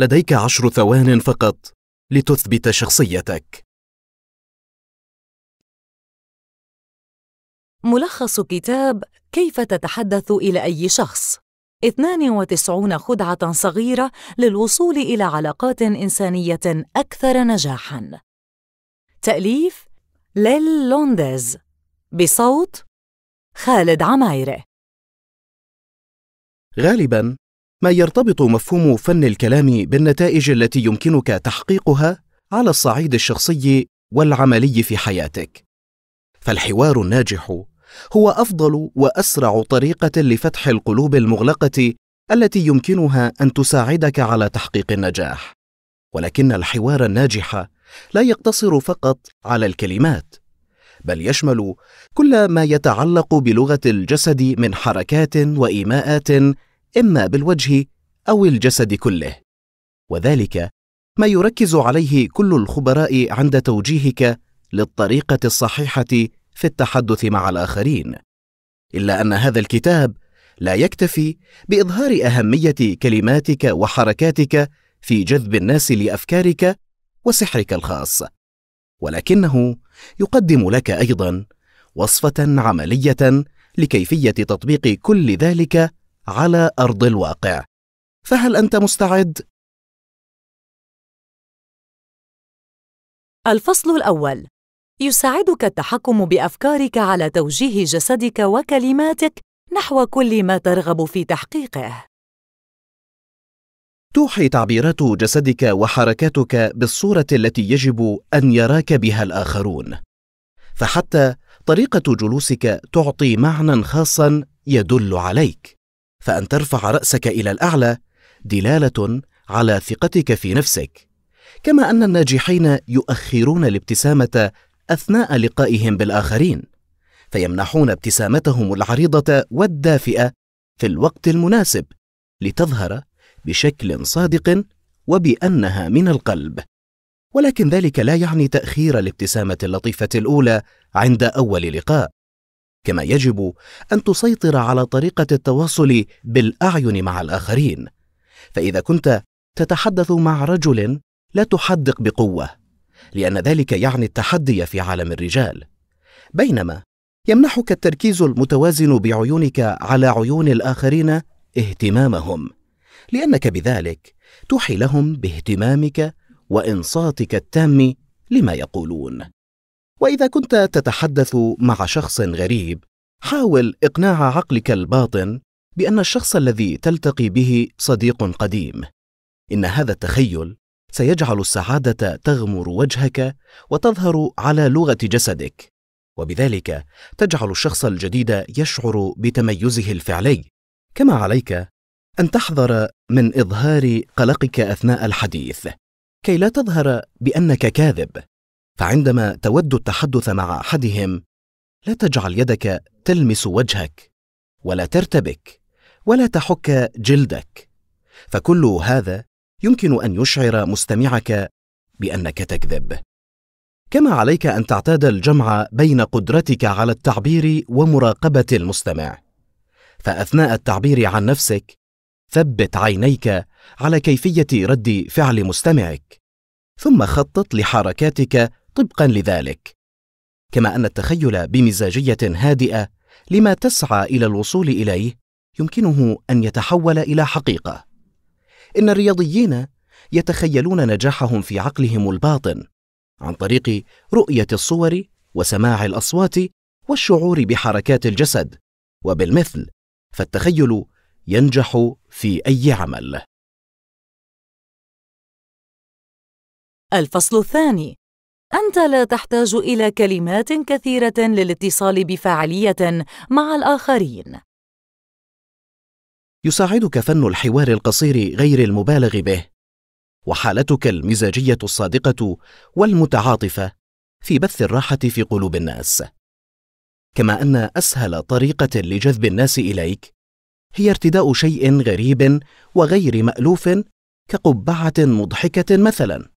لديك عشر ثوان فقط لتثبت شخصيتك ملخص كتاب كيف تتحدث إلى أي شخص 92 خدعة صغيرة للوصول إلى علاقات إنسانية أكثر نجاحاً تأليف ليل لونديز بصوت خالد عمايره غالباً ما يرتبط مفهوم فن الكلام بالنتائج التي يمكنك تحقيقها على الصعيد الشخصي والعملي في حياتك فالحوار الناجح هو افضل واسرع طريقه لفتح القلوب المغلقه التي يمكنها ان تساعدك على تحقيق النجاح ولكن الحوار الناجح لا يقتصر فقط على الكلمات بل يشمل كل ما يتعلق بلغه الجسد من حركات وايماءات إما بالوجه أو الجسد كله وذلك ما يركز عليه كل الخبراء عند توجيهك للطريقة الصحيحة في التحدث مع الآخرين إلا أن هذا الكتاب لا يكتفي بإظهار أهمية كلماتك وحركاتك في جذب الناس لأفكارك وسحرك الخاص ولكنه يقدم لك أيضا وصفة عملية لكيفية تطبيق كل ذلك على ارض الواقع فهل انت مستعد الفصل الاول يساعدك التحكم بافكارك على توجيه جسدك وكلماتك نحو كل ما ترغب في تحقيقه توحي تعبيرات جسدك وحركاتك بالصوره التي يجب ان يراك بها الاخرون فحتى طريقه جلوسك تعطي معنى خاصا يدل عليك فان ترفع راسك الى الاعلى دلاله على ثقتك في نفسك كما ان الناجحين يؤخرون الابتسامه اثناء لقائهم بالاخرين فيمنحون ابتسامتهم العريضه والدافئه في الوقت المناسب لتظهر بشكل صادق وبانها من القلب ولكن ذلك لا يعني تاخير الابتسامه اللطيفه الاولى عند اول لقاء كما يجب أن تسيطر على طريقة التواصل بالأعين مع الآخرين فإذا كنت تتحدث مع رجل لا تحدق بقوة لأن ذلك يعني التحدي في عالم الرجال بينما يمنحك التركيز المتوازن بعيونك على عيون الآخرين اهتمامهم لأنك بذلك توحي لهم باهتمامك وإنصاتك التام لما يقولون واذا كنت تتحدث مع شخص غريب حاول اقناع عقلك الباطن بان الشخص الذي تلتقي به صديق قديم ان هذا التخيل سيجعل السعاده تغمر وجهك وتظهر على لغه جسدك وبذلك تجعل الشخص الجديد يشعر بتميزه الفعلي كما عليك ان تحذر من اظهار قلقك اثناء الحديث كي لا تظهر بانك كاذب فعندما تود التحدث مع احدهم لا تجعل يدك تلمس وجهك ولا ترتبك ولا تحك جلدك فكل هذا يمكن ان يشعر مستمعك بانك تكذب كما عليك ان تعتاد الجمع بين قدرتك على التعبير ومراقبه المستمع فاثناء التعبير عن نفسك ثبت عينيك على كيفيه رد فعل مستمعك ثم خطط لحركاتك طبقا لذلك كما ان التخيل بمزاجيه هادئه لما تسعى الى الوصول اليه يمكنه ان يتحول الى حقيقه ان الرياضيين يتخيلون نجاحهم في عقلهم الباطن عن طريق رؤيه الصور وسماع الاصوات والشعور بحركات الجسد وبالمثل فالتخيل ينجح في اي عمل الفصل الثاني أنت لا تحتاج إلى كلمات كثيرة للاتصال بفاعلية مع الآخرين. يساعدك فن الحوار القصير غير المبالغ به، وحالتك المزاجية الصادقة والمتعاطفة في بث الراحة في قلوب الناس. كما أن أسهل طريقة لجذب الناس إليك هي ارتداء شيء غريب وغير مألوف كقبعة مضحكة مثلاً.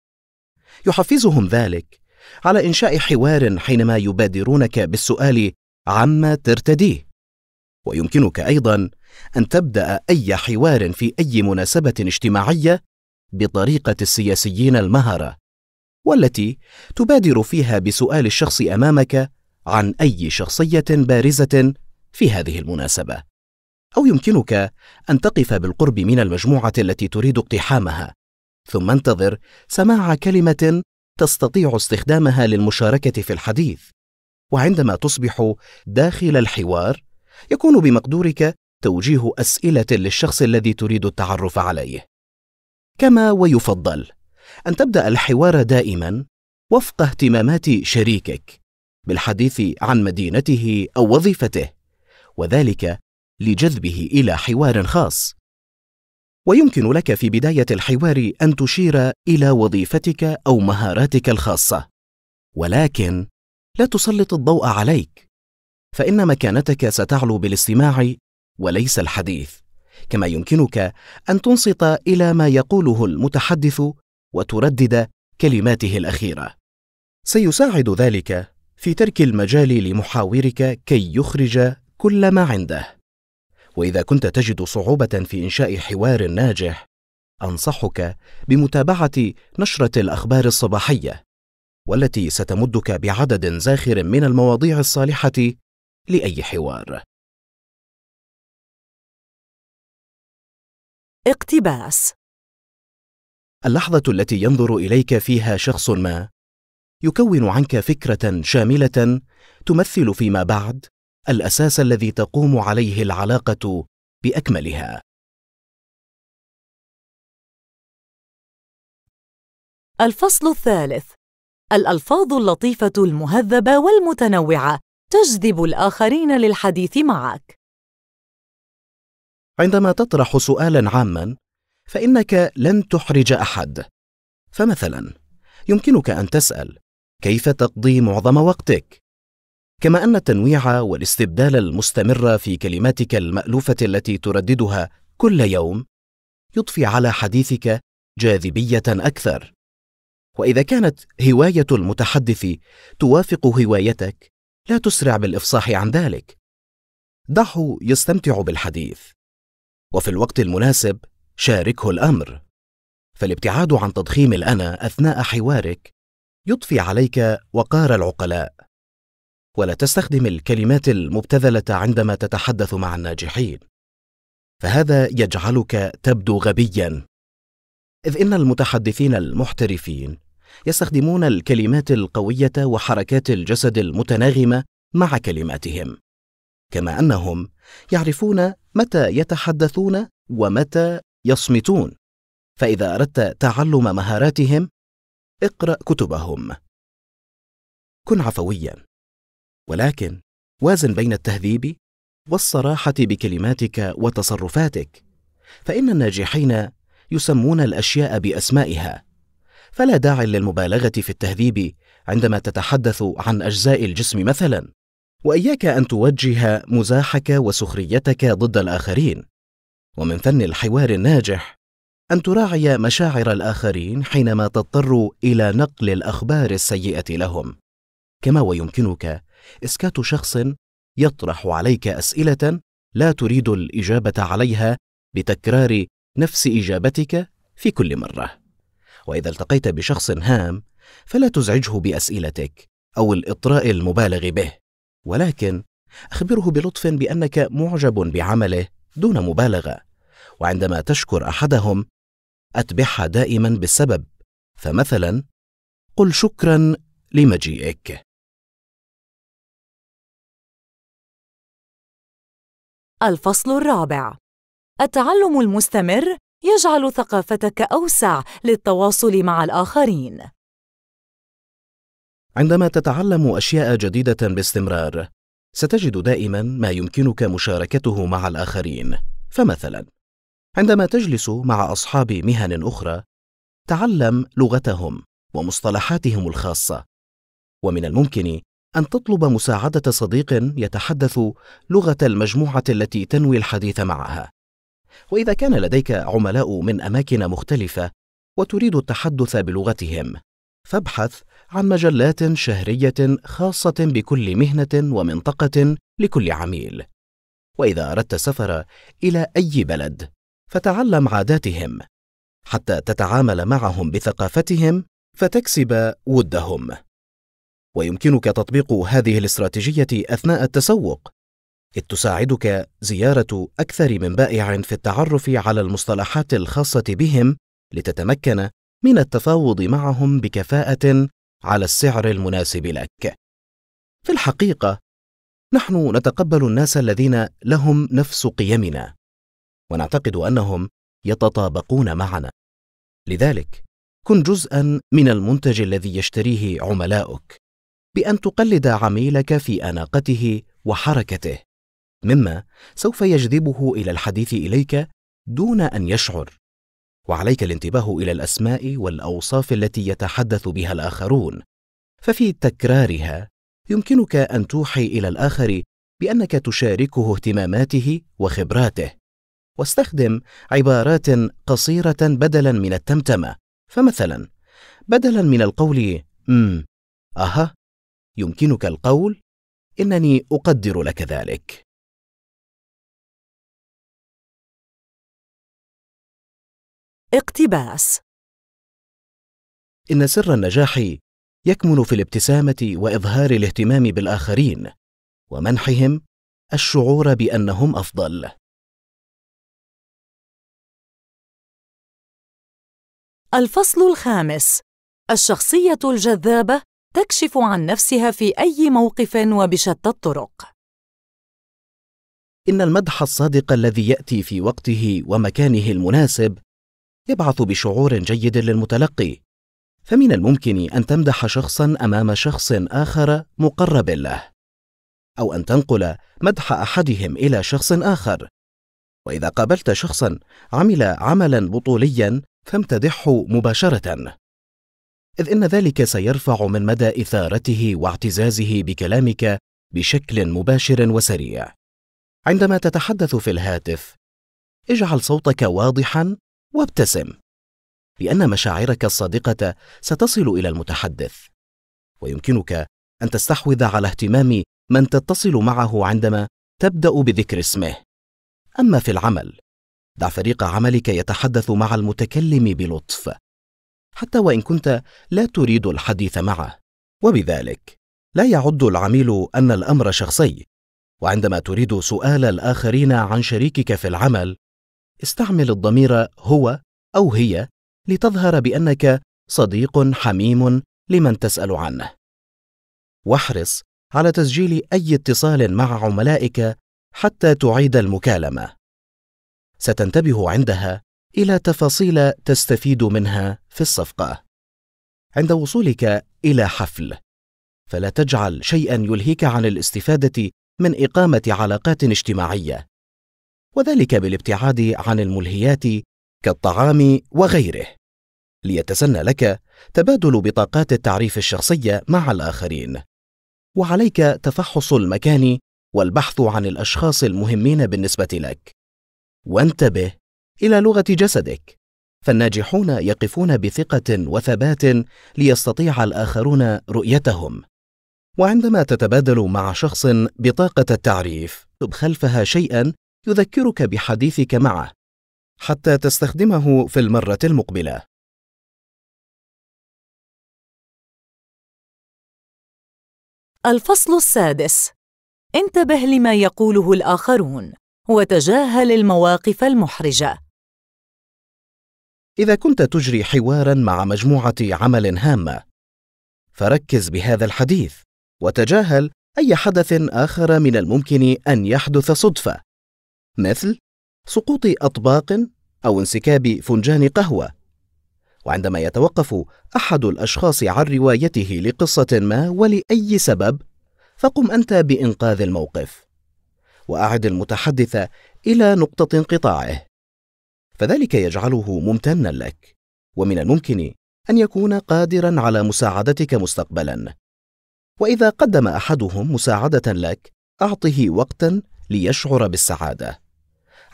يحفزهم ذلك على إنشاء حوار حينما يبادرونك بالسؤال عما ترتديه ويمكنك أيضا أن تبدأ أي حوار في أي مناسبة اجتماعية بطريقة السياسيين المهرة والتي تبادر فيها بسؤال الشخص أمامك عن أي شخصية بارزة في هذه المناسبة أو يمكنك أن تقف بالقرب من المجموعة التي تريد اقتحامها ثم انتظر سماع كلمة تستطيع استخدامها للمشاركة في الحديث وعندما تصبح داخل الحوار يكون بمقدورك توجيه أسئلة للشخص الذي تريد التعرف عليه كما ويفضل أن تبدأ الحوار دائما وفق اهتمامات شريكك بالحديث عن مدينته أو وظيفته وذلك لجذبه إلى حوار خاص ويمكن لك في بداية الحوار أن تشير إلى وظيفتك أو مهاراتك الخاصة، ولكن لا تسلط الضوء عليك، فإن مكانتك ستعلو بالاستماع وليس الحديث، كما يمكنك أن تنصت إلى ما يقوله المتحدث وتردد كلماته الأخيرة. سيساعد ذلك في ترك المجال لمحاورك كي يخرج كل ما عنده. واذا كنت تجد صعوبه في انشاء حوار ناجح انصحك بمتابعه نشره الاخبار الصباحيه والتي ستمدك بعدد زاخر من المواضيع الصالحه لاي حوار اقتباس اللحظه التي ينظر اليك فيها شخص ما يكون عنك فكره شامله تمثل فيما بعد الاساس الذي تقوم عليه العلاقه باكملها الفصل الثالث الالفاظ اللطيفه المهذبه والمتنوعه تجذب الاخرين للحديث معك عندما تطرح سؤالا عاما فانك لن تحرج احد فمثلا يمكنك ان تسال كيف تقضي معظم وقتك كما أن التنويع والاستبدال المستمر في كلماتك المألوفة التي ترددها كل يوم يضفي على حديثك جاذبية أكثر. وإذا كانت هواية المتحدث توافق هوايتك، لا تسرع بالإفصاح عن ذلك. دعه يستمتع بالحديث، وفي الوقت المناسب شاركه الأمر. فالابتعاد عن تضخيم الأنا أثناء حوارك يضفي عليك وقار العقلاء. ولا تستخدم الكلمات المبتذله عندما تتحدث مع الناجحين فهذا يجعلك تبدو غبيا اذ ان المتحدثين المحترفين يستخدمون الكلمات القويه وحركات الجسد المتناغمه مع كلماتهم كما انهم يعرفون متى يتحدثون ومتى يصمتون فاذا اردت تعلم مهاراتهم اقرا كتبهم كن عفويا ولكن وازن بين التهذيب والصراحه بكلماتك وتصرفاتك فان الناجحين يسمون الاشياء باسمائها فلا داعي للمبالغه في التهذيب عندما تتحدث عن اجزاء الجسم مثلا واياك ان توجه مزاحك وسخريتك ضد الاخرين ومن فن الحوار الناجح ان تراعي مشاعر الاخرين حينما تضطر الى نقل الاخبار السيئه لهم كما ويمكنك إسكات شخص يطرح عليك أسئلة لا تريد الإجابة عليها بتكرار نفس إجابتك في كل مرة. وإذا التقيت بشخص هام فلا تزعجه بأسئلتك أو الإطراء المبالغ به، ولكن أخبره بلطف بأنك معجب بعمله دون مبالغة، وعندما تشكر أحدهم أتبعها دائما بالسبب، فمثلا: قل شكرا لمجيئك الفصل الرابع التعلم المستمر يجعل ثقافتك أوسع للتواصل مع الآخرين. عندما تتعلم أشياء جديدة باستمرار، ستجد دائما ما يمكنك مشاركته مع الآخرين. فمثلا، عندما تجلس مع أصحاب مهن أخرى، تعلم لغتهم ومصطلحاتهم الخاصة، ومن الممكن ان تطلب مساعده صديق يتحدث لغه المجموعه التي تنوي الحديث معها واذا كان لديك عملاء من اماكن مختلفه وتريد التحدث بلغتهم فابحث عن مجلات شهريه خاصه بكل مهنه ومنطقه لكل عميل واذا اردت السفر الى اي بلد فتعلم عاداتهم حتى تتعامل معهم بثقافتهم فتكسب ودهم ويمكنك تطبيق هذه الاستراتيجية أثناء التسوق إذ تساعدك زيارة أكثر من بائع في التعرف على المصطلحات الخاصة بهم لتتمكن من التفاوض معهم بكفاءة على السعر المناسب لك. في الحقيقة، نحن نتقبل الناس الذين لهم نفس قيمنا، ونعتقد أنهم يتطابقون معنا. لذلك، كن جزءًا من المنتج الذي يشتريه عملاؤك. بأن تقلد عميلك في أناقته وحركته، مما سوف يجذبه إلى الحديث إليك دون أن يشعر. وعليك الانتباه إلى الأسماء والأوصاف التي يتحدث بها الآخرون، ففي تكرارها يمكنك أن توحي إلى الآخر بأنك تشاركه اهتماماته وخبراته. واستخدم عبارات قصيرة بدلا من التمتمة، فمثلا بدلا من القول "أمم، أها، يمكنك القول انني اقدر لك ذلك اقتباس ان سر النجاح يكمن في الابتسامه واظهار الاهتمام بالاخرين ومنحهم الشعور بانهم افضل الفصل الخامس الشخصيه الجذابه تكشف عن نفسها في أي موقف وبشتى الطرق. إن المدح الصادق الذي يأتي في وقته ومكانه المناسب يبعث بشعور جيد للمتلقي، فمن الممكن أن تمدح شخصًا أمام شخص آخر مقرب له، أو أن تنقل مدح أحدهم إلى شخص آخر. وإذا قابلت شخصًا عمل عملًا بطوليًا فامتدحه مباشرة. إذ إن ذلك سيرفع من مدى إثارته واعتزازه بكلامك بشكل مباشر وسريع. عندما تتحدث في الهاتف، اجعل صوتك واضحًا وابتسم، لأن مشاعرك الصادقة ستصل إلى المتحدث، ويمكنك أن تستحوذ على اهتمام من تتصل معه عندما تبدأ بذكر اسمه. أما في العمل، دع فريق عملك يتحدث مع المتكلم بلطف حتى وان كنت لا تريد الحديث معه وبذلك لا يعد العميل ان الامر شخصي وعندما تريد سؤال الاخرين عن شريكك في العمل استعمل الضمير هو او هي لتظهر بانك صديق حميم لمن تسال عنه واحرص على تسجيل اي اتصال مع عملائك حتى تعيد المكالمه ستنتبه عندها الى تفاصيل تستفيد منها في الصفقه عند وصولك الى حفل فلا تجعل شيئا يلهيك عن الاستفاده من اقامه علاقات اجتماعيه وذلك بالابتعاد عن الملهيات كالطعام وغيره ليتسنى لك تبادل بطاقات التعريف الشخصيه مع الاخرين وعليك تفحص المكان والبحث عن الاشخاص المهمين بالنسبه لك وانتبه الى لغه جسدك فالناجحون يقفون بثقه وثبات ليستطيع الاخرون رؤيتهم وعندما تتبادل مع شخص بطاقه التعريف تب خلفها شيئا يذكرك بحديثك معه حتى تستخدمه في المره المقبله الفصل السادس انتبه لما يقوله الاخرون وتجاهل المواقف المحرجه إذا كنت تجري حوارا مع مجموعة عمل هامة، فركز بهذا الحديث وتجاهل أي حدث آخر من الممكن أن يحدث صدفة، مثل سقوط أطباق أو انسكاب فنجان قهوة. وعندما يتوقف أحد الأشخاص عن روايته لقصة ما ولأي سبب، فقم أنت بإنقاذ الموقف. وأعد المتحدث إلى نقطة انقطاعه. فذلك يجعله ممتنا لك ومن الممكن ان يكون قادرا على مساعدتك مستقبلا واذا قدم احدهم مساعده لك اعطه وقتا ليشعر بالسعاده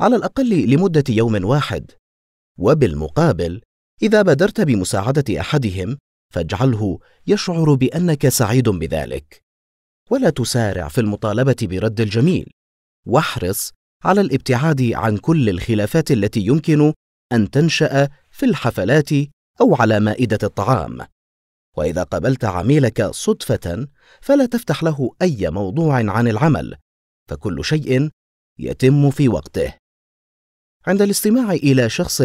على الاقل لمده يوم واحد وبالمقابل اذا بادرت بمساعده احدهم فاجعله يشعر بانك سعيد بذلك ولا تسارع في المطالبه برد الجميل واحرص على الابتعاد عن كل الخلافات التي يمكن ان تنشا في الحفلات او على مائده الطعام واذا قابلت عميلك صدفه فلا تفتح له اي موضوع عن العمل فكل شيء يتم في وقته عند الاستماع الى شخص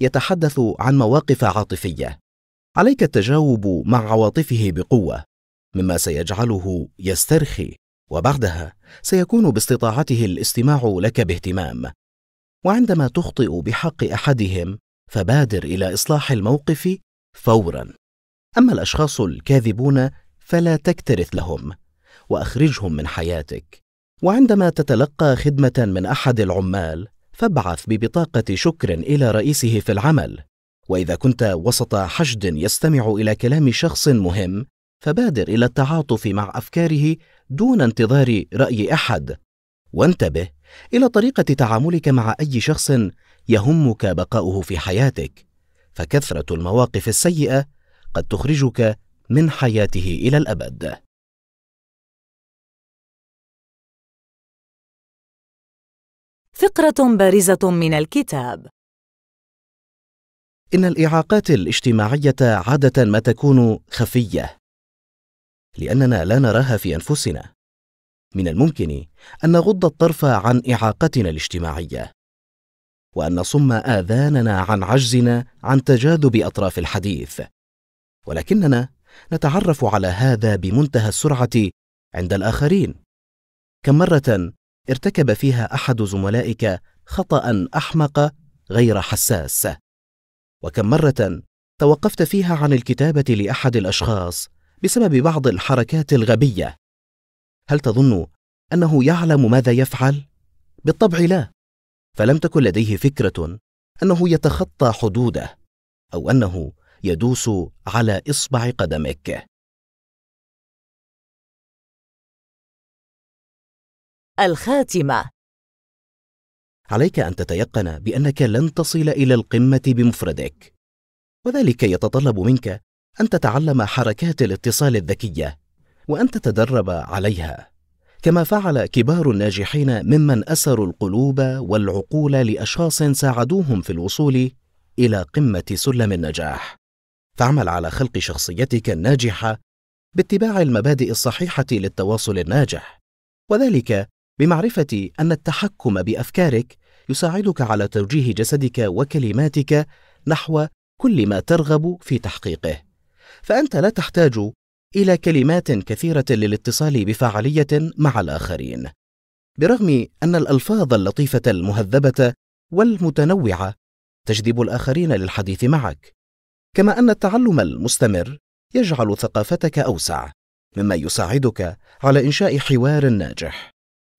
يتحدث عن مواقف عاطفيه عليك التجاوب مع عواطفه بقوه مما سيجعله يسترخي وبعدها سيكون باستطاعته الاستماع لك باهتمام وعندما تخطئ بحق احدهم فبادر الى اصلاح الموقف فورا اما الاشخاص الكاذبون فلا تكترث لهم واخرجهم من حياتك وعندما تتلقى خدمه من احد العمال فابعث ببطاقه شكر الى رئيسه في العمل واذا كنت وسط حشد يستمع الى كلام شخص مهم فبادر الى التعاطف مع افكاره دون انتظار راي احد وانتبه الى طريقه تعاملك مع اي شخص يهمك بقاؤه في حياتك فكثره المواقف السيئه قد تخرجك من حياته الى الابد فقره بارزه من الكتاب ان الاعاقات الاجتماعيه عاده ما تكون خفيه لاننا لا نراها في انفسنا من الممكن ان نغض الطرف عن اعاقتنا الاجتماعيه وان نصم اذاننا عن عجزنا عن تجاذب اطراف الحديث ولكننا نتعرف على هذا بمنتهى السرعه عند الاخرين كم مره ارتكب فيها احد زملائك خطا احمق غير حساس وكم مره توقفت فيها عن الكتابه لاحد الاشخاص بسبب بعض الحركات الغبيه هل تظن انه يعلم ماذا يفعل بالطبع لا فلم تكن لديه فكره انه يتخطى حدوده او انه يدوس على اصبع قدمك الخاتمه عليك ان تتيقن بانك لن تصل الى القمه بمفردك وذلك يتطلب منك ان تتعلم حركات الاتصال الذكيه وان تتدرب عليها كما فعل كبار الناجحين ممن اسروا القلوب والعقول لاشخاص ساعدوهم في الوصول الى قمه سلم النجاح فاعمل على خلق شخصيتك الناجحه باتباع المبادئ الصحيحه للتواصل الناجح وذلك بمعرفه ان التحكم بافكارك يساعدك على توجيه جسدك وكلماتك نحو كل ما ترغب في تحقيقه فأنت لا تحتاج إلى كلمات كثيرة للاتصال بفعالية مع الآخرين، برغم أن الألفاظ اللطيفة المهذبة والمتنوعة تجذب الآخرين للحديث معك، كما أن التعلم المستمر يجعل ثقافتك أوسع، مما يساعدك على إنشاء حوار ناجح.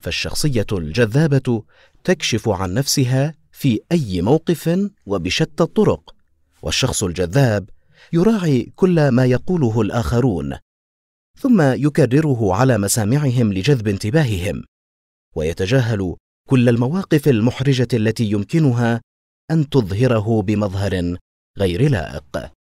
فالشخصية الجذابة تكشف عن نفسها في أي موقف وبشتى الطرق، والشخص الجذاب يراعي كل ما يقوله الاخرون ثم يكرره على مسامعهم لجذب انتباههم ويتجاهل كل المواقف المحرجه التي يمكنها ان تظهره بمظهر غير لائق